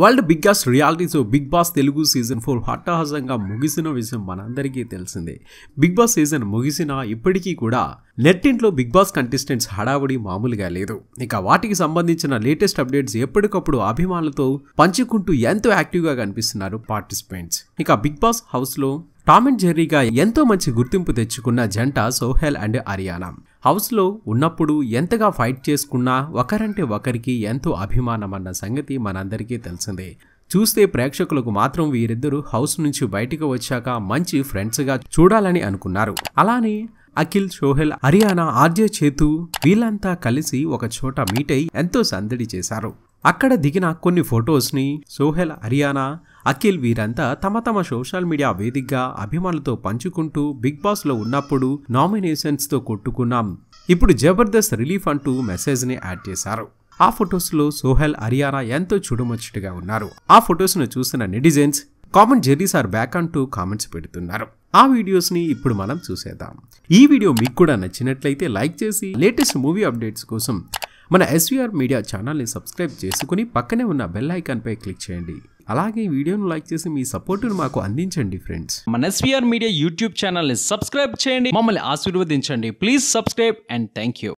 world biggest reality show Bigg Boss Telugu season four హట్టహాసంగా ముగిసిన విషయం మనందరికీ తెలిసిందే బిగ్ బాస్ సీజన్ ముగిసినా ఇప్పటికీ కూడా నెట్టింట్లో బిగ్ బాస్ కంటెస్టెంట్స్ హడావుడి మామూలుగా లేదు ఇక వాటికి సంబంధించిన లేటెస్ట్ అప్డేట్స్ ఎప్పటికప్పుడు అభిమానులతో పంచుకుంటూ ఎంతో యాక్టివ్గా కనిపిస్తున్నారు పార్టిసిపెంట్స్ ఇక బిగ్ బాస్ హౌస్లో టామ్ అండ్ జెర్రీగా ఎంతో మంచి గుర్తింపు తెచ్చుకున్న జంట సోహెల్ అండ్ అరియానా హౌస్లో ఉన్నప్పుడు ఎంతగా ఫైట్ చేసుకున్నా ఒకరంటే ఒకరికి ఎంతో అభిమానం అన్న సంగతి మనందరికీ తెలిసిందే చూస్తే ప్రేక్షకులకు మాత్రం వీరిద్దరూ హౌస్ నుంచి బయటకు వచ్చాక మంచి ఫ్రెండ్స్గా చూడాలని అనుకున్నారు అలానే అఖిల్ సోహెల్ హరియానా ఆర్జే చేతు వీళ్ళంతా కలిసి ఒక చోట మీట్ అయి ఎంతో సందడి చేశారు అక్కడ దిగిన కొన్ని ఫొటోస్ని సోహెల్ హరియానా అఖిల్ వీరంతా తమ తమ సోషల్ మీడియా వేదికగా అభిమానులతో పంచుకుంటూ బిగ్ బాస్లో ఉన్నప్పుడు నామినేషన్స్ తో కొట్టుకున్నాం ఇప్పుడు జబర్దస్త్ రిలీఫ్ అంటూ మెసేజ్ని యాడ్ చేశారు ఆ ఫొటోస్లో సోహెల్ హరియానా ఎంతో చుడుముచ్చటగా ఉన్నారు ఆ ఫొటోస్ను చూసిన netizens comment Jerries are back అంటూ కామెంట్స్ పెడుతున్నారు ఆ వీడియోస్ని ఇప్పుడు మనం చూసేద్దాం ఈ వీడియో మీకు కూడా నచ్చినట్లయితే లైక్ చేసి లేటెస్ట్ మూవీ అప్డేట్స్ కోసం మన ఎస్వీఆర్ మీడియా ఛానల్ని సబ్స్క్రైబ్ చేసుకుని పక్కనే ఉన్న బెల్ ఐకాన్పై క్లిక్ చేయండి అలాగే ఈ వీడియోను లైక్ చేసి మీ సపోర్టును మాకు అందించండి ఫ్రెండ్స్ మన ఎస్వీఆర్ మీడియా యూట్యూబ్ ఛానల్ని సబ్స్క్రైబ్ చేయండి మమ్మల్ని ఆశీర్వదించండి please subscribe and thank you